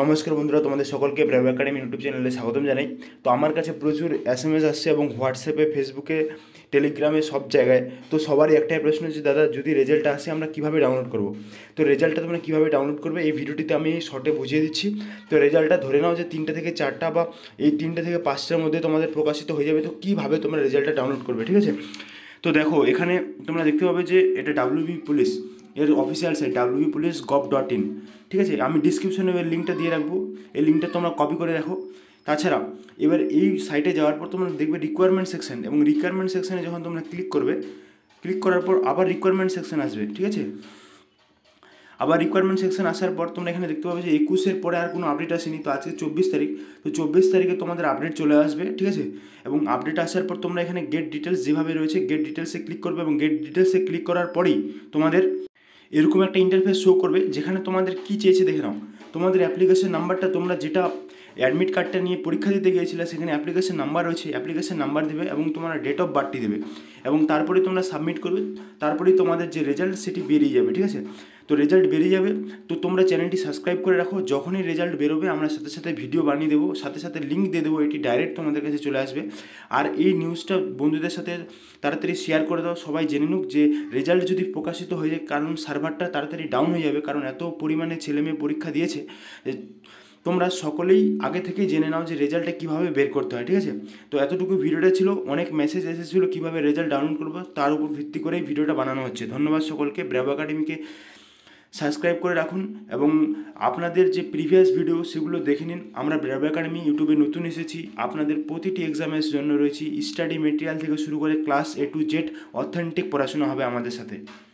নমস্কার বন্ধুরা তোমাদের সকলকে ব্রাইভ একাডেমি ইউটিউব চ্যানেলে স্বাগতম জানাই তো আমার কাছে প্রচুর এস এম এস আসছে এবং হোয়াটসঅ্যাপে ফেসবুকে টেলিগ্রামে সব জায়গায় তো সবারই একটাই প্রশ্ন হচ্ছে দাদা যদি রেজাল্টটা আসে আমরা কিভাবে ডাউনলোড করব তো রেজাল্টটা তোমরা কীভাবে ডাউনলোড করবে এই ভিডিওটিতে আমি শর্টে বুঝিয়ে দিচ্ছি তো রেজাল্টটা ধরে নাও যে তিনটা থেকে চারটা বা এই তিনটা থেকে পাঁচটার মধ্যে তোমাদের প্রকাশিত হয়ে যাবে তো কীভাবে তোমরা রেজাল্টটা ডাউনলোড করবে ঠিক আছে তো দেখো এখানে তোমরা দেখতে পাবে যে এটা ডাব্লিউবি পুলিশ এর official site WB police gov dot in ঠিক আছে আমি ডিসক্রিপশনে এর লিঙ্কটা দিয়ে রাখবো এই লিঙ্কটা তোমরা কপি করে রাখো তাছাড়া এবার এই সাইটে যাওয়ার পর তোমরা দেখবে রিকোয়ারমেন্ট সেকশন এবং রিকোয়ারমেন্ট সেকশনে যখন তোমরা ক্লিক করবে ক্লিক করার পর আবার রিকোয়ারমেন্ট সেকশন আসবে ঠিক আছে আবার রিকোয়ারমেন্ট সেকশন আসার পর তোমরা এখানে দেখতে পাবে যে একুশের পরে আর কোনো আপডেট আসেনি তো আজকে চব্বিশ তারিখ তো চব্বিশ তারিখে তোমাদের আপডেট চলে আসবে ঠিক আছে এবং আপডেট আসার পর তোমরা এখানে গেট ডিটেলস যেভাবে রয়েছে গেট ডিটেলসে ক্লিক করবে এবং গেট ডিটেলসে ক্লিক করার পরেই তোমাদের এরকম একটা ইন্টারফেস শো করবে যেখানে তোমাদের কী চেয়েছে দেখে নাও তোমাদের অ্যাপ্লিকেশন নাম্বারটা তোমরা যেটা অ্যাডমিট কার্ডটা নিয়ে পরীক্ষা দিতে গিয়েছিলে সেখানে অ্যাপ্লিকেশন নাম্বার রয়েছে অ্যাপ্লিকেশন নাম্বার দেবে এবং তোমার ডেট অফ বার্থটি দেবে এবং তারপরে তোমরা সাবমিট করবে তারপরেই তোমাদের যে রেজাল্ট সেটি বেরিয়ে যাবে ঠিক আছে তো রেজাল্ট বেরিয়ে যাবে তো তোমরা চ্যানেলটি সাবস্ক্রাইব করে রাখো যখনই রেজাল্ট বেরোবে আমরা সাথে সাথে ভিডিও বানিয়ে দেবো সাথে সাথে লিঙ্ক দিয়ে দেবো এটি ডাইরেক্ট তোমাদের কাছে চলে আসবে আর এই নিউজটা বন্ধুদের সাথে তাড়াতাড়ি শেয়ার করে দাও সবাই জেনে নুক যে রেজাল্ট যদি প্রকাশিত হয়ে যায় কারণ সার্ভারটা তাড়াতাড়ি ডাউন হয়ে যাবে কারণ এত পরিমাণে ছেলেমেয়ে পরীক্ষা দিয়েছে তোমরা সকলেই আগে থেকেই জেনে নাও যে রেজাল্টটা কীভাবে বের করতে হয় ঠিক আছে তো এতটুকু ভিডিওটা ছিল অনেক মেসেজ এসেছিলো কীভাবে রেজাল্ট ডাউনলোড করবো তার উপর ভিত্তি করেই ভিডিওটা বানানো হচ্ছে ধন্যবাদ সকলকে ব্র্যাব একাডেমিকে সাবস্ক্রাইব করে রাখুন এবং আপনাদের যে প্রিভিয়াস ভিডিও সেগুলো দেখে নিন আমরা ব্র্যাব একাডেমি ইউটিউবে নতুন এসেছি আপনাদের প্রতিটি এক্সামের জন্য রয়েছি স্টাডি মেটেরিয়াল থেকে শুরু করে class A to Z authentic পড়াশোনা হবে আমাদের সাথে